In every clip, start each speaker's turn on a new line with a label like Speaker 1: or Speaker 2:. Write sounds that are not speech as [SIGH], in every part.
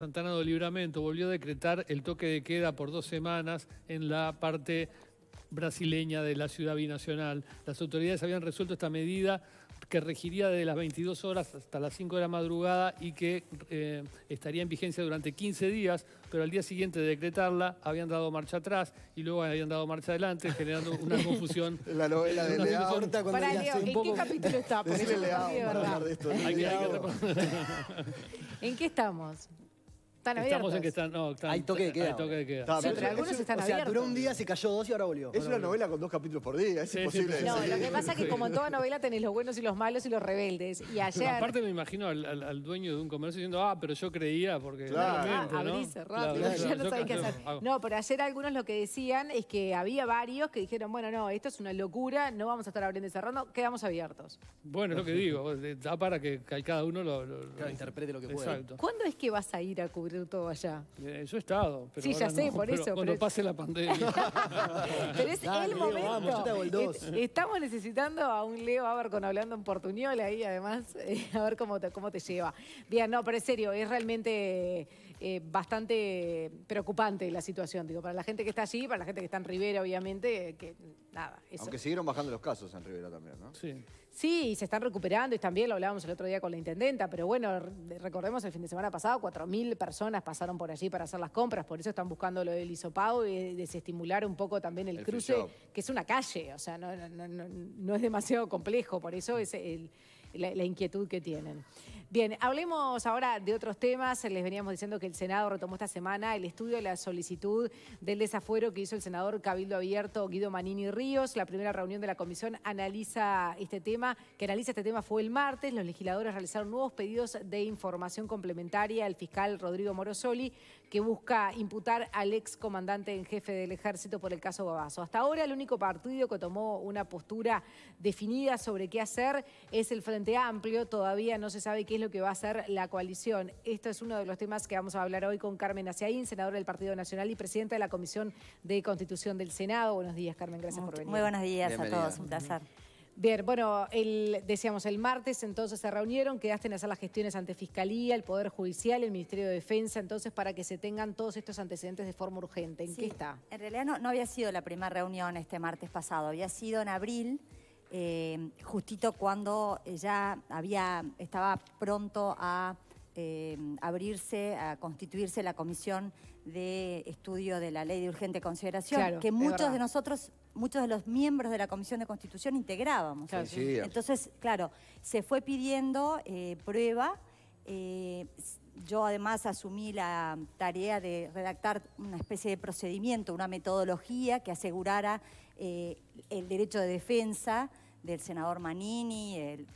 Speaker 1: Santana do Libramento volvió a decretar el toque de queda por dos semanas en la parte brasileña de la ciudad binacional. Las autoridades habían resuelto esta medida que regiría desde las 22 horas hasta las 5 de la madrugada y que eh, estaría en vigencia durante 15 días, pero al día siguiente de decretarla habían dado marcha atrás y luego habían dado marcha adelante, generando una [LAUGHS] confusión. la novela de Lea Horta cuando ¿en qué
Speaker 2: capítulo [LAUGHS] está? de [LAUGHS] ¿En qué estamos? Están abiertos. Estamos en que
Speaker 1: están, no, están- hay toque de queda. Hay toque de queda. algunos están o sea, duró
Speaker 3: un día, se cayó dos y ahora volvió. Es una novela con dos capítulos por día, es imposible. No, lo que pasa
Speaker 2: es que como en toda novela tenés los buenos y los malos y los rebeldes. Y ayer... Aparte
Speaker 1: me imagino al, al- dueño de un comercio diciendo, ah, pero yo creía porque... Claro. Ah, abrí, ya no sabéis qué hacer. No,
Speaker 2: pero ayer algunos lo que decían es que había varios que dijeron, bueno, no, esto es una locura, no vamos a estar abriendo y cerrando, quedamos abiertos.
Speaker 1: Bueno, es lo que digo, da para que, cada uno lo... interprete lo que pueda.
Speaker 2: ¿Cuándo es que vas a ir a todo allá.
Speaker 1: Eh, yo he estado, pero. Sí, ya sé, por eso. Cuando pero... pase la pandemia. [LAUGHS] pero es el momento.
Speaker 2: Estamos necesitando a un Leo con hablando en portuñol ahí, además, [LAUGHS] eh, a ver cómo te, cómo te lleva. Bien, no, pero en serio, es realmente. Eh, bastante preocupante la situación, digo, para la gente que está allí, para la gente que está en Rivera, obviamente, que nada. Aunque
Speaker 3: siguieron bajando los casos en Rivera también, ¿no? Sí.
Speaker 2: Sí, y se están recuperando y también lo hablábamos el otro día con la intendenta, pero bueno, recordemos el fin de semana pasado, 4.000 personas pasaron por allí para hacer las compras, por eso están buscando lo del isopao y desestimular un poco también el, cruce, que es una calle, o sea, no, no es demasiado complejo, por eso es el la, inquietud que tienen. Bien, hablemos ahora de otros temas. Les veníamos diciendo que el Senado retomó esta semana el estudio de la solicitud del desafuero que hizo el senador Cabildo Abierto Guido Manini Ríos. La primera reunión de la comisión analiza este tema, que analiza este tema fue el martes. Los legisladores realizaron nuevos pedidos de información complementaria al fiscal Rodrigo Morosoli que busca imputar al ex comandante en jefe del ejército por el caso Babaso. Hasta ahora el único partido que tomó una postura definida sobre qué hacer es el Frente Amplio. Todavía no se sabe qué es lo que va a hacer la coalición. Esto es uno de los temas que vamos a hablar hoy con Carmen Aciaín, senadora del Partido Nacional y presidenta de la Comisión de Constitución del Senado. Buenos días, Carmen. Gracias por venir. Muy buenos días a todos. Un placer. Bien, bueno, decíamos, el martes entonces se reunieron, quedaste en hacer las gestiones ante Fiscalía, el Poder Judicial, el Ministerio de Defensa, entonces para que se tengan todos estos antecedentes de forma urgente. ¿En qué está? En realidad no, había sido la primera
Speaker 4: reunión este martes pasado, había sido en abril, eh, justito cuando eh, ya había, estaba pronto a eh, abrirse, a constituirse la Comisión de Estudio de la Ley de Urgente Consideración, que muchos de nosotros muchos de los miembros de la Comisión de Constitución integrábamos. Entonces, claro, se fue pidiendo eh, prueba. Eh, yo además asumí la tarea de redactar una especie de procedimiento, una metodología que asegurara eh, el derecho de defensa del senador Manini,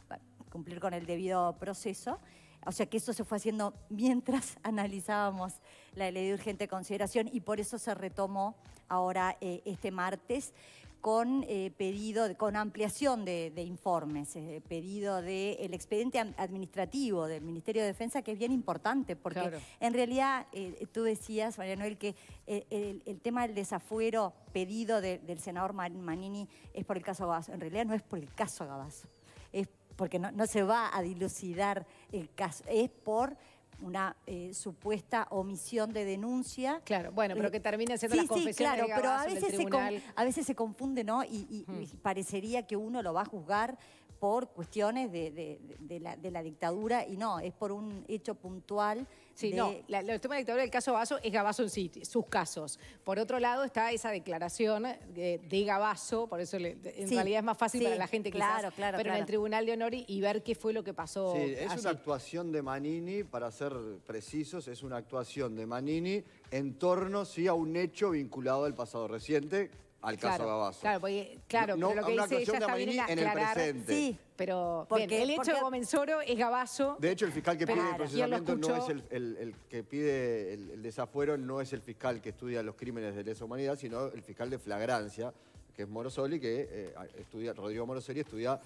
Speaker 4: cumplir con el debido proceso. O sea que eso se fue haciendo [LAUGHS] mientras analizábamos la ley de urgente consideración y por eso se retomó ahora eh, este martes con eh, pedido, con ampliación de, informes, eh, pedido del expediente administrativo del Ministerio de Defensa, que es bien importante, porque en realidad tú decías, María Noel, que el, tema del desafuero pedido del senador Manini es por el caso Gabazo. En realidad no es por el caso Gabazo, es porque no se va a dilucidar el caso, es por una eh, supuesta omisión de denuncia. Claro, bueno, pero eh, que termine siendo la confesión sí, claro, pero a veces, se confunde, ¿no? Y, parecería que uno lo va a juzgar por cuestiones
Speaker 2: de, la, dictadura y no, es por un hecho puntual Sí, no, el tema dictadura del caso Gabazo es Gabazo en sí, sus casos. Por otro lado está esa declaración de, Gabaso, por eso en realidad es más fácil para la gente claro, quizás, claro, pero en el Tribunal de Honor y, ver qué fue lo que pasó. Sí, es una
Speaker 3: actuación de Manini, para ser precisos, es una actuación de Manini en torno sí, a un hecho vinculado al pasado reciente, al caso claro,
Speaker 2: Claro, porque, claro no, pero lo que dice ella está en, el presente. Sí, pero porque, el hecho de de Gomenzoro es Gabazo. De hecho, el
Speaker 3: fiscal que pide el procesamiento no es el, que pide el, desafuero, no es el fiscal que estudia los crímenes de lesa humanidad, sino el fiscal de flagrancia que es Morosoli, que eh, estudia, Rodrigo Morosoli estudia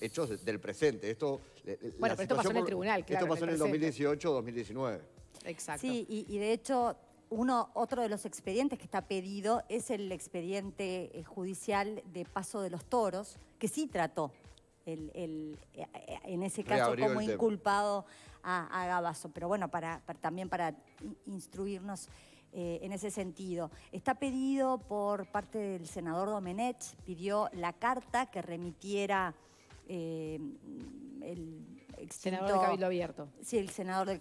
Speaker 3: hechos del presente. Esto, eh, eh, bueno, pero esto pasó en el tribunal, claro. Esto pasó en el, 2018-2019.
Speaker 2: Exacto. Sí,
Speaker 4: y de hecho uno, otro de los expedientes que está pedido es el expediente eh, judicial de Paso de los Toros, que sí trató el, eh, eh, en ese caso como inculpado a, a, Gabazo. Pero bueno, para, también para instruirnos en ese sentido. Está pedido por parte del senador Domenech, pidió la carta que remitiera el extinto, senador de Cabildo Abierto. Sí, el senador de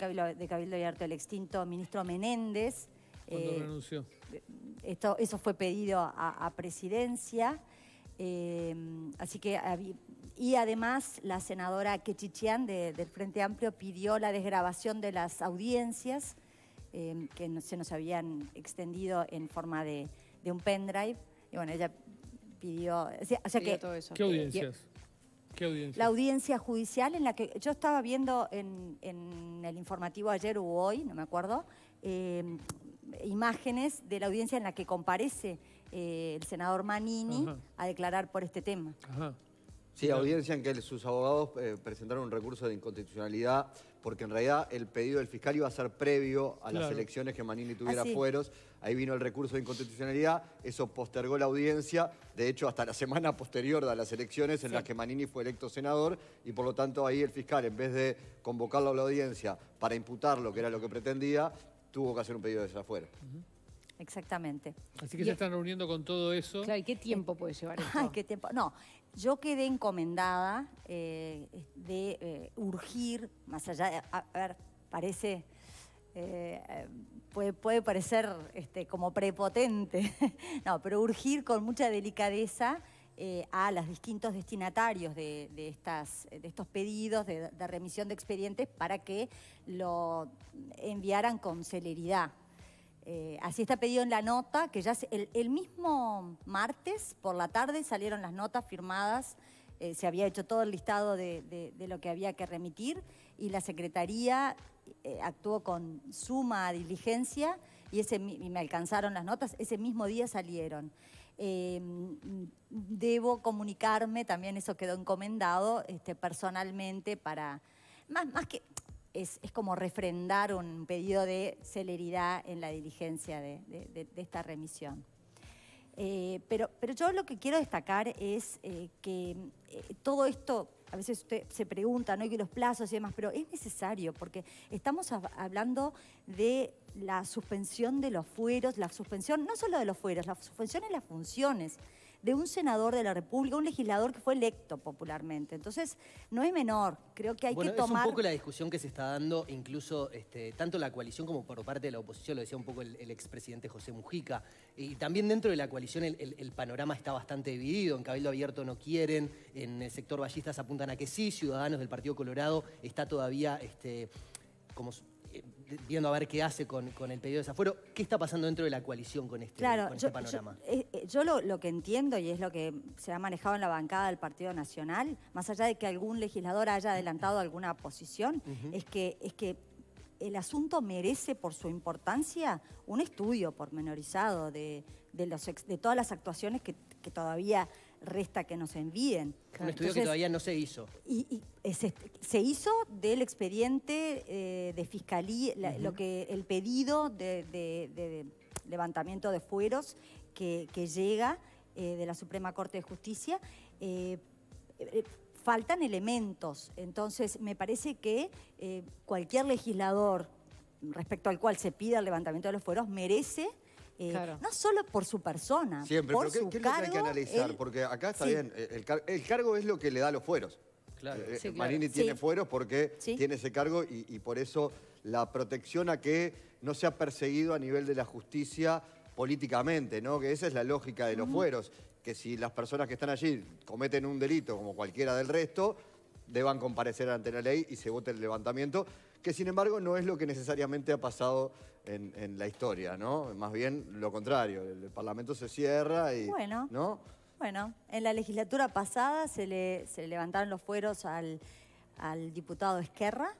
Speaker 4: Cabildo Abierto, el extinto ministro Menéndez
Speaker 1: cuando eh, renunció.
Speaker 4: Esto, eso fue pedido a, presidencia. Eh, así que, y además la senadora Quechichian del Frente Amplio pidió la desgrabación de las audiencias eh, que se nos habían extendido en forma de, un pendrive. Y bueno, ella pidió. que, ¿Qué audiencias? ¿Qué La audiencia judicial en la que yo estaba viendo en, el informativo ayer o hoy, no me acuerdo, imágenes de la audiencia en la que comparece eh, el senador Manini a declarar por este tema.
Speaker 3: Sí, audiencia en que sus abogados eh, presentaron un recurso de inconstitucionalidad porque en realidad el pedido del fiscal iba a ser previo a las elecciones que Manini tuviera ah, fueros. Ahí vino el recurso de inconstitucionalidad, eso postergó la audiencia, de hecho hasta la [LAUGHS] semana posterior a las elecciones en las que Manini fue electo senador y por lo tanto ahí el fiscal en vez de convocarlo a la audiencia para imputarlo, que era lo que pretendía, tuvo que hacer un pedido de afuera.
Speaker 1: Exactamente. Así que se están reuniendo con todo eso. Claro, ¿y
Speaker 4: qué tiempo puede llevar [LAUGHS] esto? qué No, yo quedé encomendada eh, de eh, urgir, más allá a, ver, parece, eh, puede, puede, parecer este, como prepotente, [LAUGHS] no, pero urgir con mucha delicadeza eh, a los distintos destinatarios de, estas, de estos pedidos de, remisión de expedientes para que lo enviaran con celeridad. Eh, así está pedido en la nota, que ya el, mismo martes por la tarde salieron las notas firmadas, eh, se había hecho todo el listado de, lo que había que remitir y la Secretaría actuó con suma diligencia y, ese, y me alcanzaron las notas, ese mismo día salieron. Em, debo comunicarme, también eso quedó encomendado este, personalmente para, más, más que, es, como refrendar un pedido de celeridad en la diligencia de, esta remisión. Eh, pero, pero yo lo que quiero destacar es eh, que eh, todo esto a veces usted se pregunta, ¿no? Y que los plazos y demás, pero es necesario porque estamos hablando de la suspensión de los fueros, la suspensión no solo de los fueros, la suspensión en las funciones de un senador de la República, un legislador que fue electo popularmente. Entonces, no es menor, creo que hay que tomar... es un poco
Speaker 5: la discusión que se está dando, incluso este, tanto la coalición como por parte de la oposición, lo decía un poco el, expresidente José Mujica, y también dentro de la coalición el, panorama está bastante dividido, en Cabildo Abierto no quieren, en el sector ballistas apuntan a que sí, Ciudadanos del Partido Colorado está todavía... Este, como viendo a ver qué hace con, el pedido de desafuero. ¿Qué está pasando dentro de la coalición con este, este panorama?
Speaker 4: Yo, eh, eh, lo, que entiendo, y es lo que se ha manejado en la bancada del Partido Nacional, más allá de que algún legislador haya adelantado alguna posición, es, que, es que el asunto merece por su importancia un estudio pormenorizado de, los de todas las actuaciones que, que todavía resta que nos envíen. Un estudio que todavía no se hizo. Y, este, se, hizo del expediente eh, de fiscalía, lo que el pedido de, levantamiento de fueros que, llega eh, de la Suprema Corte de Justicia. Eh, faltan elementos. Entonces, me parece que cualquier legislador respecto al cual se pida el levantamiento de los fueros merece eh, no solo por su persona, por su que hay que
Speaker 3: analizar? Porque acá está bien, eh, el, cargo es lo que le da los fueros. Eh, Marini tiene fueros porque tiene ese cargo y, por eso la protección a que no sea perseguido a nivel de la justicia políticamente, ¿no? Que esa es la lógica de los fueros, que si las personas que están allí cometen un delito como cualquiera del resto, deban comparecer ante la ley y se vote el levantamiento que sin embargo no es lo que necesariamente ha pasado en, la historia, ¿no? Más bien lo contrario, el, Parlamento se cierra y... Bueno, ¿no?
Speaker 4: bueno, en la legislatura pasada se le, levantaron los fueros al, diputado Esquerra.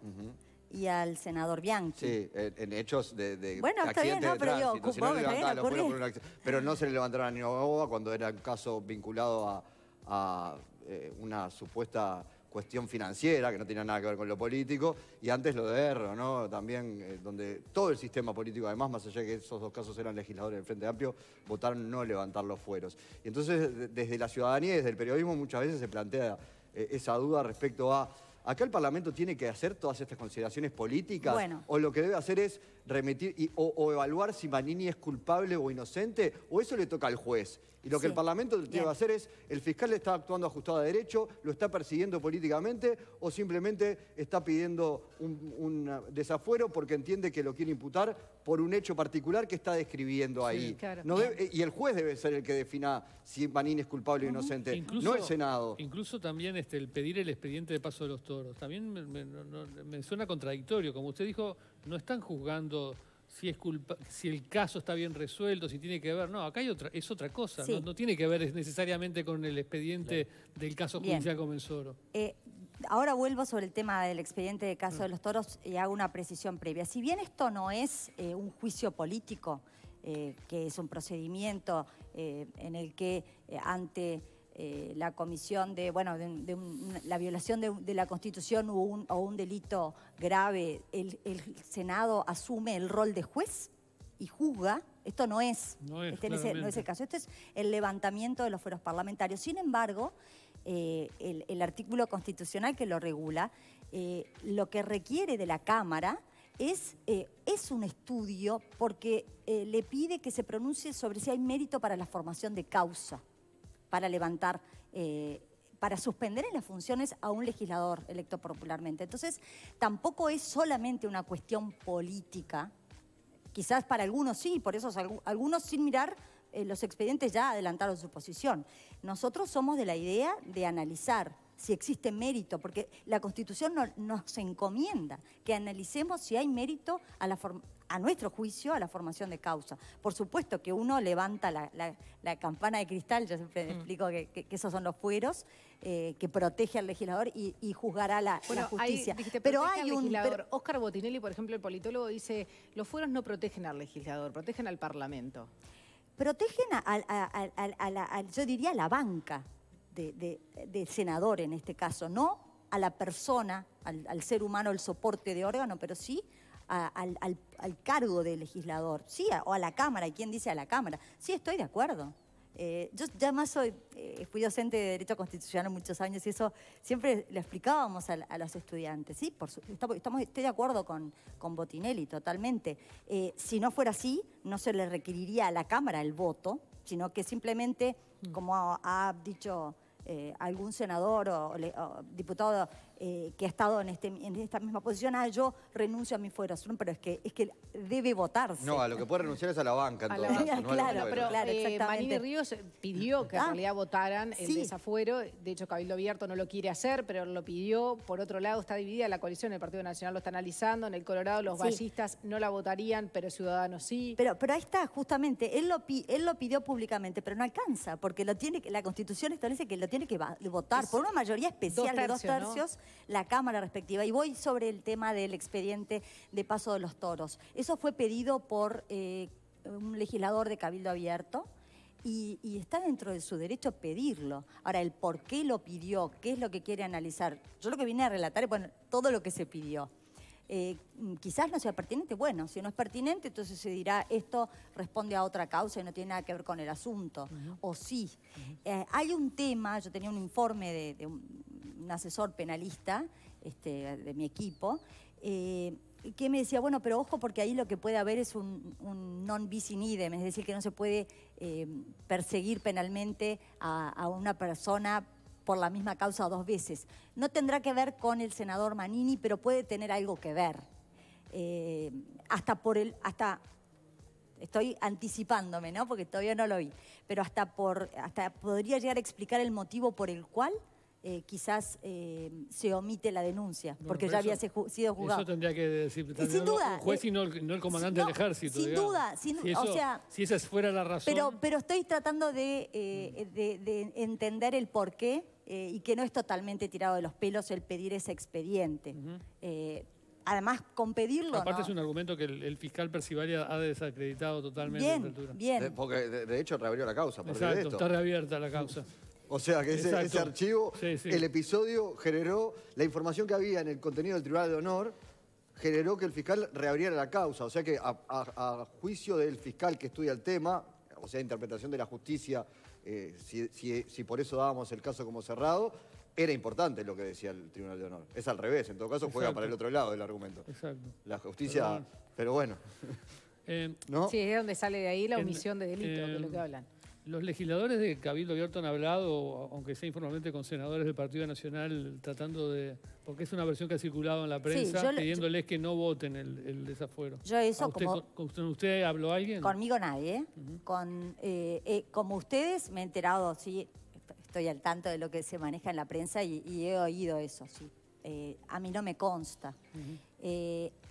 Speaker 4: y al senador Bianchi. Sí,
Speaker 3: en, hechos de, de bueno, está bien, no, pero si no pero no se le levantaron a Nino cuando era un caso vinculado a, eh, una supuesta cuestión financiera, que no tiene nada que ver con lo político, y antes lo de Erro, ¿no? También, eh, donde todo el sistema político, además, más allá de que esos dos casos eran legisladores del Frente Amplio, votaron no levantar los fueros. Y entonces, desde la ciudadanía desde el periodismo, muchas veces se plantea eh, esa duda respecto a. ¿Acá el Parlamento tiene que hacer todas estas consideraciones políticas? Bueno. ¿O lo que debe hacer es remitir o, evaluar si Manini es culpable o inocente, o eso le toca al juez. Y lo que el Parlamento tiene que hacer es, el fiscal le está actuando ajustado a derecho, lo está persiguiendo políticamente, o simplemente está pidiendo un, desafuero porque entiende que lo quiere imputar por un hecho particular que está describiendo ahí. y el juez debe ser el que defina si Manini es culpable o inocente, no el Senado.
Speaker 1: Incluso también este, el pedir el expediente de paso de los toros, también me suena contradictorio. Como usted dijo, no están juzgando si el caso está bien resuelto, si tiene que ver. No, acá hay otra, es otra cosa, ¿no? tiene que ver necesariamente con el expediente del caso judicial Comensoro.
Speaker 4: Eh, ahora vuelvo sobre el tema del expediente de caso mm. de los toros y hago una precisión previa. Si bien esto no es eh, un juicio político, eh, que es un procedimiento en el que ante eh, la comisión de, la violación de, la Constitución o un, delito grave, el, Senado asume el rol de juez y juzga. Esto no es, no es, este el caso. Esto es el levantamiento de los fueros parlamentarios. Sin embargo, eh, el, artículo constitucional que lo regula, eh, lo que requiere de la Cámara es, es un estudio porque le pide que se pronuncie sobre si hay mérito para la formación de causa para levantar, eh, para suspender en las funciones a un legislador electo popularmente. Entonces, tampoco es solamente una cuestión política, quizás para algunos sí, por eso algunos sin mirar eh, los expedientes ya adelantaron su posición. Nosotros somos de la idea de analizar si existe mérito, porque la Constitución nos encomienda que analicemos si hay mérito a, la a nuestro juicio a la formación de causa. Por supuesto que uno levanta la, campana de cristal, yo siempre mm. explico que, esos son los fueros, eh, que protege al legislador y, juzgará la, justicia. pero hay un...
Speaker 2: Oscar Botinelli, por ejemplo, el politólogo, dice, los fueros no protegen al legislador, protegen al Parlamento protegen a, yo
Speaker 4: diría, a la banca, de, senador en este caso, no a la persona, al, ser humano, el soporte de órgano, pero sí al, cargo de legislador, sí, o a la Cámara, quién dice a la Cámara? Sí, estoy de acuerdo. Eh, yo ya más soy, eh, fui docente de Derecho Constitucional muchos años y eso siempre le explicábamos a, los estudiantes, sí, por estamos, estoy de acuerdo con, Botinelli totalmente. Eh, si no fuera así, no se le requeriría a la Cámara el voto, sino que simplemente como ha dicho eh, algún senador o, o, diputado eh, que ha estado en, este, en esta misma posición, ah, yo renuncio a mi azul, pero es que, es que debe votarse. No, a lo que
Speaker 3: puede renunciar es a la banca, claro, claro,
Speaker 2: exactamente. Ríos pidió que en ah, realidad votaran el desafuero, de hecho Cabildo Abierto no lo quiere hacer, pero lo pidió, por otro lado está dividida la coalición, el Partido Nacional lo está analizando, en el Colorado los ballistas no la votarían, pero Ciudadanos sí. Pero, pero ahí está, justamente, él lo, él lo pidió públicamente, pero no alcanza, porque lo
Speaker 4: tiene, la Constitución establece que lo tiene que votar por una mayoría especial de dos tercios, la Cámara respectiva. Y voy sobre el tema del expediente de paso de los toros. Eso fue pedido por eh, un legislador de Cabildo Abierto. Y, está dentro de su derecho pedirlo. Ahora, el por qué lo pidió, qué es lo que quiere analizar. Yo lo que vine a relatar es bueno, todo lo que se pidió. Eh, quizás no sea pertinente, bueno, si no es pertinente, entonces se dirá esto responde a otra causa y no tiene nada que ver con el asunto, o sí. Eh, hay un tema, yo tenía un informe de, de un un asesor penalista este, de mi equipo, eh, que me decía, bueno, pero ojo porque ahí lo que puede haber es un, non bis in idem, es decir, que no se puede eh, perseguir penalmente a, una persona por la misma causa dos veces. No tendrá que ver con el senador Manini, pero puede tener algo que ver. Eh, hasta por el, hasta estoy anticipándome, ¿no? Porque todavía no lo vi, pero hasta por, hasta podría llegar a explicar el motivo por el cual eh, quizás eh, se omite la denuncia, porque ya había sido juzgado. Eso
Speaker 1: tendría que decir también, sin juez eh, y no, el, comandante del ejército. Sin duda, si, esa fuera la razón. Pero,
Speaker 4: pero estoy tratando de, mm. entender el porqué y que no es totalmente tirado de los pelos el pedir ese expediente. Además, con pedirlo. Aparte, es un
Speaker 1: argumento que el, fiscal Percivalia ha desacreditado totalmente. Bien, bien. porque de, hecho reabrió la causa. Exacto, está
Speaker 3: reabierta la causa.
Speaker 1: O sea, que ese,
Speaker 3: archivo, el episodio generó la información que había en el contenido del Tribunal de Honor generó que el fiscal reabriera la causa. O sea que a, juicio del fiscal que estudia el tema, o sea, interpretación de la justicia, eh, si, por eso dábamos el caso como cerrado, era importante lo que decía el Tribunal de Honor. Es al revés, en todo caso juega para el otro lado del argumento. Exacto. La justicia, pero bueno. [LAUGHS]
Speaker 1: Eh, sí, es
Speaker 2: donde sale de ahí la omisión de delito, de lo que hablan.
Speaker 1: Los legisladores de Cabildo Abierto han hablado, aunque sea informalmente, con senadores del Partido Nacional, tratando de. porque es una versión que ha circulado en la prensa, pidiéndoles que no voten el, desafuero. Con, usted habló alguien? Conmigo
Speaker 4: nadie. ¿eh? con, eh, eh, como ustedes, me he enterado, sí, estoy al tanto de lo que se maneja en la prensa y, he oído eso, sí. a mí no me consta.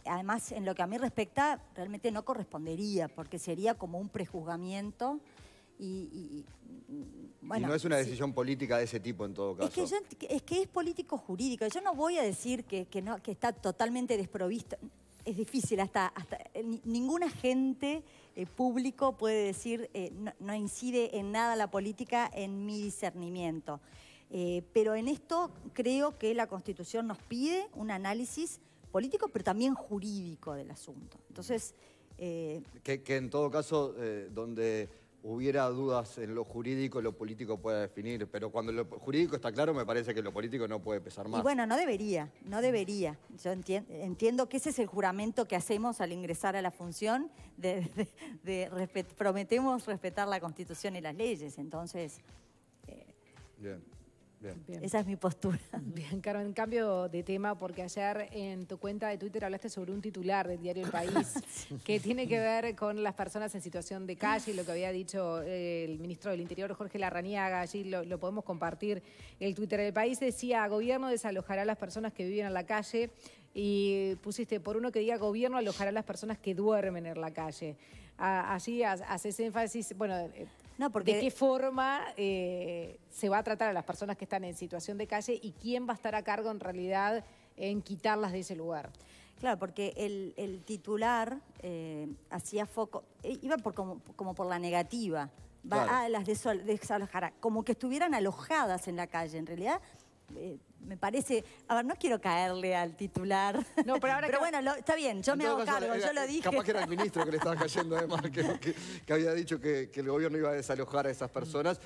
Speaker 4: además, en lo que a mí respecta, realmente no correspondería, porque sería como un prejuzgamiento Mm, y, no es una
Speaker 3: decisión política de ese tipo en todo caso.
Speaker 4: Es que, es, político jurídico. Yo no voy a decir que, que, está totalmente desprovisto. Es difícil, hasta, hasta eh, ningún agente eh, público puede decir eh, no, incide en nada la política en mi discernimiento. pero en esto creo que la Constitución nos pide un análisis político, pero también jurídico del asunto. Entonces. que,
Speaker 3: en todo caso, donde hubiera dudas en lo jurídico, lo político pueda definir. Pero cuando lo jurídico está claro, me parece que lo político no puede pesar más. Y bueno,
Speaker 4: no debería, no debería. Yo entiendo que ese es el juramento que hacemos al ingresar a la función, de, prometemos respetar la Constitución y las leyes. Entonces... Eh,
Speaker 3: Bien. Esa es
Speaker 4: mi postura. [LAUGHS] Bien,
Speaker 2: Caro, en cambio de tema, porque ayer en tu cuenta de Twitter hablaste sobre un titular del diario El País [LAUGHS] que tiene que ver con las personas en situación de calle, lo que había dicho eh, el ministro del Interior, Jorge Larraniaga, allí lo, podemos compartir. El Twitter del País decía, gobierno desalojará a las personas que viven en la calle, y pusiste por uno que diga gobierno alojará a las personas que duermen en la calle. Allí haces énfasis, bueno, eh, ¿De qué forma eh, se va a tratar a las personas que están en situación de calle y quién va a estar a cargo en realidad en quitarlas de ese lugar? Claro, porque el, titular eh, hacía
Speaker 4: foco, eh, iba por, como, por la negativa, va a ah, las desalojará. como que estuvieran alojadas en la calle. En realidad eh, me parece, a ver, no quiero caerle al titular. No, pero [LAUGHS] bueno, está bien, yo me hago cargo, yo lo eh, dije.
Speaker 3: Capaz que era el ministro que le estaba [LAUGHS] cayendo además, que había dicho que, el gobierno iba a desalojar a esas personas,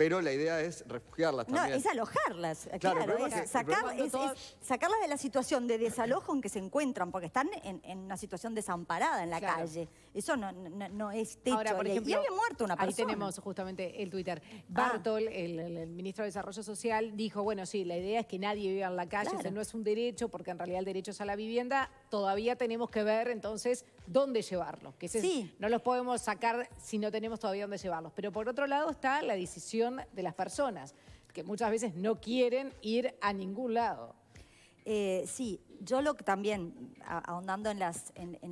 Speaker 3: pero la idea es refugiarlas también. No, es
Speaker 4: alojarlas, claro, es, sacarlas de la situación de desalojo en que se encuentran, porque están en, una situación desamparada en la calle. Eso
Speaker 2: no, no, es techo. Ahora, por ejemplo, muerto una persona. Ahí tenemos justamente el Twitter. Ah. Bartol, el, ministro de Desarrollo Social, dijo, bueno, sí, la idea es que nadie viva en la calle, eso no es un derecho, porque en realidad el derecho es a la vivienda. Todavía tenemos que ver, entonces, dónde llevarlos. Que sí. no los podemos sacar si no tenemos todavía dónde llevarlos. Pero por otro lado está la decisión de las personas, que muchas veces no quieren ir a ningún lado. Eh,
Speaker 4: sí, yo lo que también, ahondando en,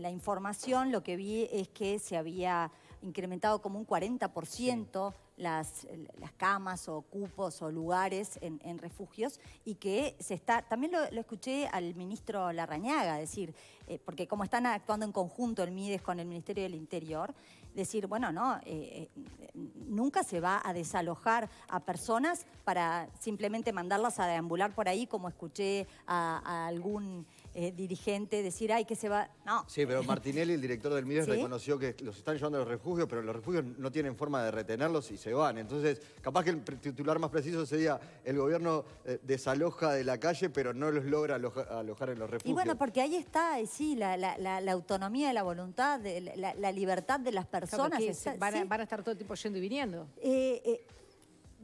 Speaker 4: la información, lo que vi es que se había incrementado como un 40% las, las, camas o cupos o lugares en, refugios y que se está, también lo, lo, escuché al ministro Larrañaga decir, eh, porque como están actuando en conjunto el MIDES con el Ministerio del Interior, decir, bueno, no, eh, eh, nunca se va a desalojar a personas para simplemente mandarlas a deambular por ahí, como escuché a algún eh, dirigente decir, ay, que se va... No.
Speaker 3: Sí, pero Martinelli, el director del MIDES, [LAUGHS] reconoció que los están llevando a los refugios, pero los refugios no tienen forma de retenerlos y se van. Entonces, capaz que el titular más preciso sería el gobierno eh, desaloja de la calle, pero no los logra alojar en los refugios. Y bueno,
Speaker 4: porque ahí está, eh, sí, la, autonomía de la voluntad, de, la, libertad de las personas. van, a, estar todo el tiempo yendo y viniendo. Eh,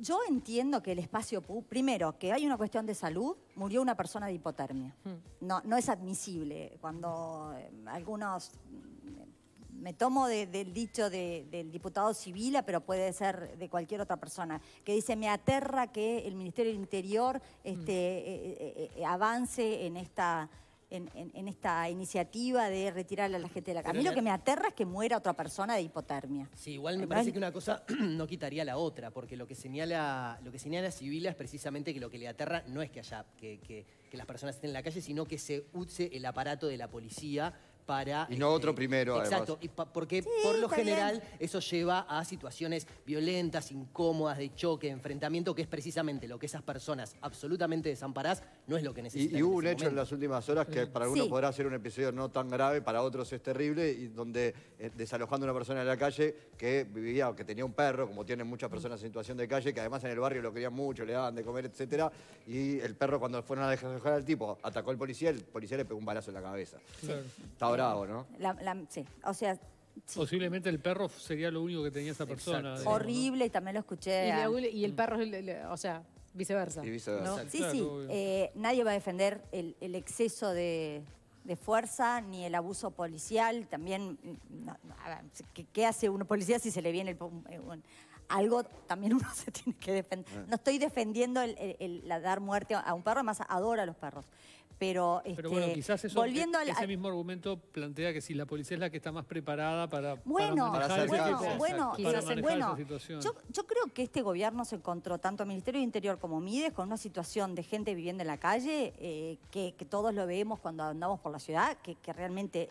Speaker 4: yo entiendo que el espacio público, primero, que hay una cuestión de salud, murió una persona de hipotermia. Hmm. No, es admisible. Cuando eh, algunos, mm, me tomo del dicho del diputado Civila, pero puede ser de cualquier otra persona, que dice, me aterra que el Ministerio del Interior hmm. este, eh, eh, avance en esta en, esta iniciativa de retirar a la gente de la calle. A mí lo que me aterra es que muera
Speaker 5: otra persona de hipotermia. Sí, igual me parece que una cosa [CLEARS THROAT] no quitaría la otra, porque lo que señala, lo que señala Sibila es precisamente que lo que le aterra no es que haya que, que, que las personas estén en la calle, sino que se use el aparato de la policía y no otro este, primero, Exacto, porque por lo general eso lleva a situaciones violentas, incómodas, de choque, de enfrentamiento, que es precisamente lo que esas personas absolutamente desamparadas no es lo que necesitan. Y, hubo un hecho en las
Speaker 3: últimas horas que para algunos podrá ser un episodio no tan grave, para otros es terrible, y donde eh, desalojando a una persona en la calle que vivía que tenía un perro, como tienen muchas mm. personas en situación de calle, que además en el barrio lo querían mucho, le daban de comer, etcétera, y el perro cuando fueron a desalojar al tipo, atacó al policía, el policía le pegó un balazo en la cabeza o sea... Posiblemente el perro sería lo único que tenía esa persona. Horrible,
Speaker 4: y también lo escuché. Y, el perro, o sea, viceversa. Sí, sí. Eh, nadie va a defender el, exceso de, fuerza ni el abuso policial. También, ¿qué, hace uno policía si se le viene el, eh, algo? También uno [LAUGHS] se tiene que defender. Ah. No estoy defendiendo el, la dar muerte a un perro, además adora a los perros. Pero, este, bueno, quizás volviendo e-, ese
Speaker 1: mismo argumento plantea que si la policía es la que está más preparada para bueno bueno, bueno,
Speaker 4: Yo, creo que este gobierno se encontró tanto el Ministerio de Interior como Mides con una situación de gente viviendo en la calle eh, que, todos lo vemos cuando andamos por la ciudad que, realmente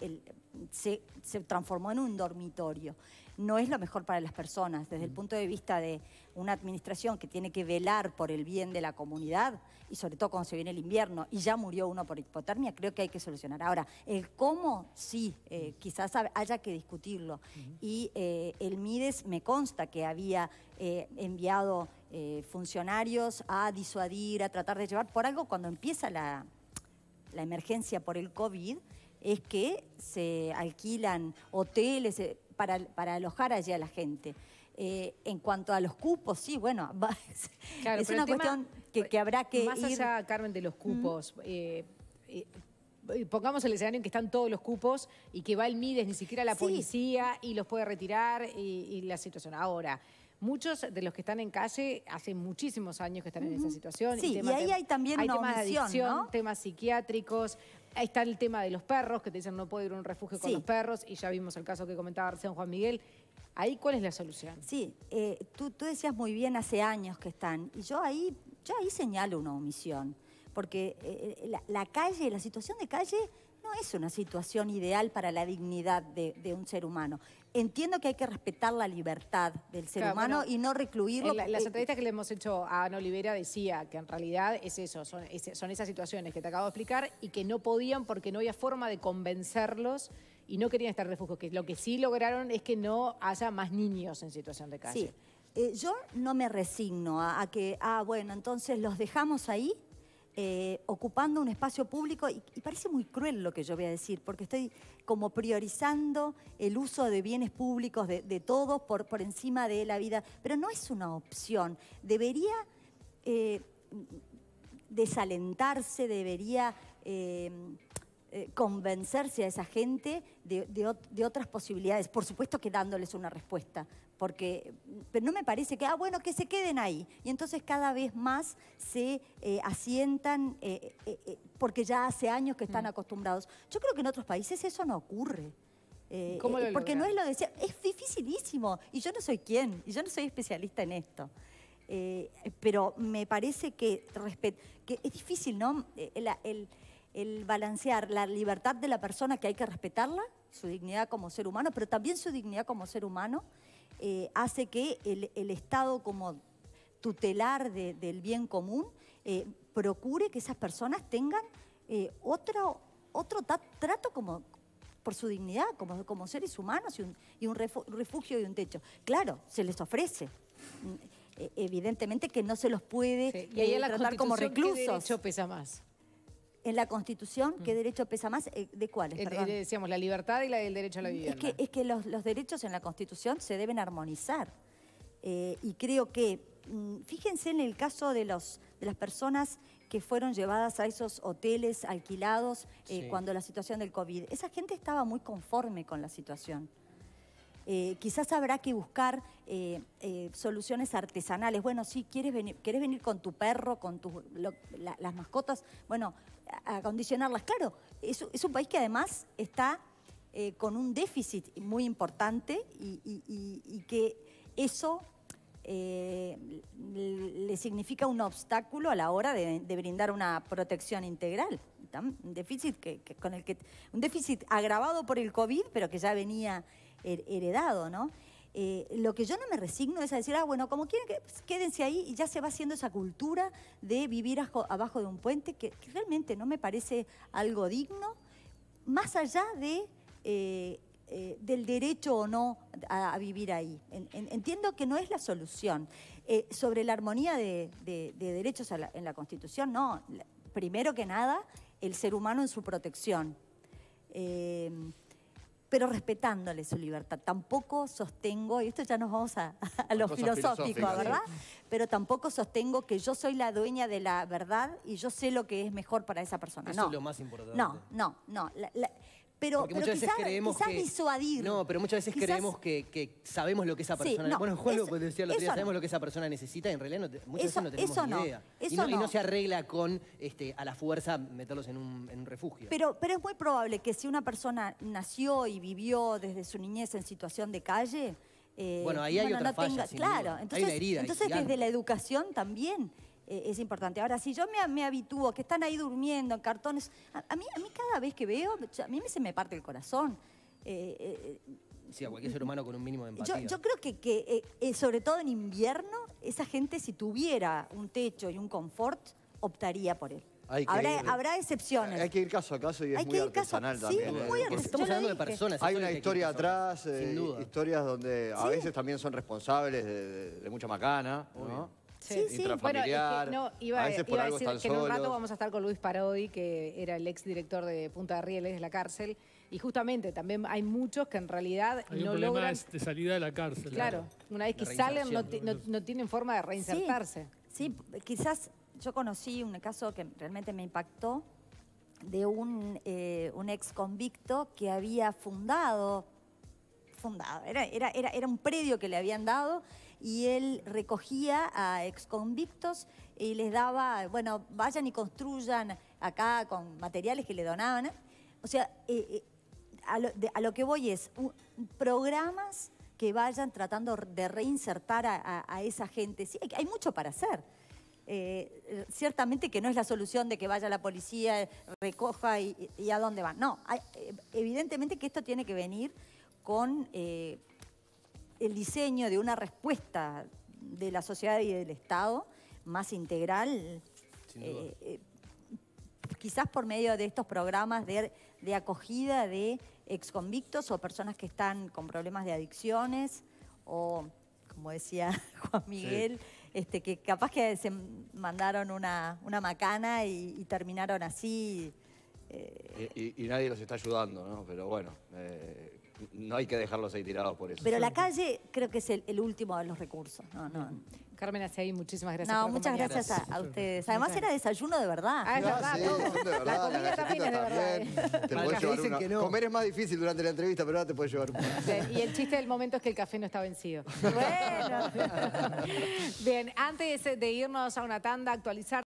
Speaker 4: se transformó en un dormitorio no es lo mejor para las personas. Desde el mm. punto de vista de una administración que tiene que velar por el bien de la comunidad, y sobre todo cuando se viene el invierno y ya murió uno por hipotermia, creo que hay que solucionar. Ahora, el cómo, sí, eh, mm. quizás haya que discutirlo. Y eh, el MIDES me consta que había eh, enviado funcionarios a disuadir, a tratar de llevar por algo cuando empieza la, la emergencia por el COVID es que se alquilan hoteles, para, alojar allí a la gente. Eh, en cuanto a los cupos, sí, bueno,
Speaker 2: [LAUGHS] es una cuestión que, habrá que más allá, Carmen, de los cupos, eh, eh, pongamos el escenario en que están todos los cupos y que va el Mides, ni siquiera la policía, y los puede retirar y, la situación. Ahora, muchos de los que están en calle hace muchísimos años que están en esa situación. Sí, y, ahí hay también temas de temas psiquiátricos, Ahí está el tema de los perros, que te dicen no puede ir a un refugio con los perros, y ya vimos el caso que comentaba recién Juan Miguel. ¿Ahí cuál es la solución? Sí, eh, tú, decías muy bien hace años que
Speaker 4: están, y yo ahí, yo ahí señalo una omisión, porque eh, eh, la, calle, la situación de calle no es una situación ideal para la dignidad de un ser humano entiendo que hay que respetar la libertad del ser humano y no recluirlo. Eh, las entrevistas
Speaker 2: que le hemos hecho a Ana Olivera decía que en realidad es eso, son, son, esas situaciones que te acabo de explicar y que no podían porque no había forma de convencerlos y no querían estar refugios, que lo que sí lograron es que no haya más niños en situación de calle. Sí.
Speaker 4: Eh, yo no me resigno a que, ah, bueno, entonces los dejamos ahí eh, ocupando un espacio público, y, parece muy cruel lo que yo voy a decir, porque estoy como priorizando el uso de bienes públicos de, todos por, por encima de la vida, pero no es una opción. Debería eh, desalentarse, debería... Eh, convencerse a esa gente de, otras posibilidades, por supuesto que dándoles una respuesta, porque no me parece que, ah, bueno, que se queden ahí. Y entonces cada vez más se eh, asientan eh, eh, porque ya hace años que están mm. acostumbrados. Yo creo que en otros países eso no ocurre.
Speaker 2: ¿Cómo porque no es
Speaker 4: lo decía, es dificilísimo y yo no soy quién, y yo no soy especialista en esto. pero me parece que, que es difícil, ¿no? el balancear la libertad de la persona que hay que respetarla, su dignidad como ser humano, pero también su dignidad como ser humano eh, hace que el, Estado como tutelar del bien común eh, procure que esas personas tengan eh, otro, otro trato como por su dignidad, como, como seres humanos y un, refugio y un techo. Claro, se les ofrece mm, e-, evidentemente que no se los puede y tratar como reclusos. ¿Qué
Speaker 2: pesa más?
Speaker 4: en la Constitución qué mm. derecho pesa más, eh, ¿de cuáles? Decíamos, la libertad y la, el derecho a la vida. Mm, es que, es que los, derechos en la Constitución se deben armonizar. Eh, y creo que, mm, fíjense en el caso de, los, las personas que fueron llevadas a esos hoteles alquilados eh, cuando la situación del COVID. Esa gente estaba muy conforme con la situación. Eh, quizás habrá que buscar eh, eh, soluciones artesanales. Bueno, si quieres venir, venir con tu perro, con tus las mascotas, bueno, acondicionarlas. Claro, es, un país que además está con un déficit muy importante y, que eso le significa un obstáculo a la hora de brindar una protección integral un déficit que, con el que un déficit agravado por el COVID, pero que ya venía heredado, ¿no? Eh, lo que yo no me resigno es a decir, ah, bueno, como quieren, que, pues, quédense ahí y ya se va haciendo esa cultura de vivir abajo de un puente, que, realmente no me parece algo digno, más allá de, eh, eh, del derecho o no a, vivir ahí. entiendo que no es la solución. sobre la armonía de, derechos en la Constitución, no. Primero que nada, el ser humano en su protección, eh, pero respetándole su libertad. Tampoco sostengo, y esto ya nos vamos a, [LAUGHS] lo filosófico, ¿verdad? Pero tampoco sostengo que yo soy la dueña de la verdad y yo sé lo que es mejor para esa persona. Eso no. es lo más importante. No, no, no. Pero, creemos
Speaker 5: No, pero muchas veces creemos que, sabemos lo que esa persona... decía lo que esa persona necesita y en realidad no, muchas veces no tenemos idea. y, no, se arregla con este, a la fuerza meterlos en un, refugio.
Speaker 4: Pero, pero es muy probable que si una persona nació y vivió desde su niñez en situación de calle... Eh, bueno, ahí hay otra Claro, entonces, entonces desde la educación también eh, es importante. Ahora, si yo me, me, habitúo, que están ahí durmiendo en cartones, a, mí, a mí cada vez que veo, a mí se me parte el corazón.
Speaker 5: Eh, eh, sí, a cualquier ser humano con un mínimo de empatía. Yo,
Speaker 4: creo que, que sobre todo en invierno, esa gente si tuviera un techo y un confort, optaría por él.
Speaker 3: Habrá, excepciones. Hay que ir caso a caso y es hay muy artesanal caso, también. Sí, muy Estamos hablando de personas. Hay una historia atrás, historias donde a veces también son responsables de, de mucha macana. ¿no? Sí, sí, Bueno, iba, a decir que en un rato vamos
Speaker 2: a estar con Luis Parodi, que era el ex director de Punta de Rieles de la cárcel. Y justamente también hay muchos que en realidad no problema logran...
Speaker 1: de salida de la cárcel. Claro, una vez que salen no,
Speaker 2: tienen forma de reinsertarse.
Speaker 4: Sí, quizás yo conocí un caso que realmente me impactó de un, eh, un ex convicto que había fundado, fundado, era, era, era, era un predio que le habían dado y él recogía a exconvictos y les daba, bueno, vayan y construyan acá con materiales que le donaban. ¿eh? O sea, eh, eh, a, lo, que voy es programas que vayan tratando de reinsertar a, esa gente. Sí, hay, mucho para hacer. ciertamente que no es la solución de que vaya la policía, recoja y, a dónde van. No, evidentemente que esto tiene que venir con el diseño de una respuesta de la sociedad y del Estado más integral, eh, eh, quizás por medio de estos programas de, acogida de exconvictos o personas que están con problemas de adicciones o, como decía [LAUGHS] Juan Miguel, este, que capaz que se mandaron una, macana y, terminaron así.
Speaker 3: Eh. y, nadie los está ayudando, ¿no? Pero bueno, no hay que dejarlos ahí tirados por eso. Pero la calle
Speaker 4: creo que es el, último de los recursos. No, no. Carmen muchísimas gracias. No, muchas gracias a, ustedes. Además era desayuno de verdad. Ah, es ah, verdad, sí, La comida también es de
Speaker 3: verdad. Eh. Comer es más difícil durante la entrevista, pero ahora te puedes llevar un
Speaker 2: Y el chiste del momento es que el café no está vencido. [LAUGHS] bueno. Bien, antes de irnos a una tanda, actualizar.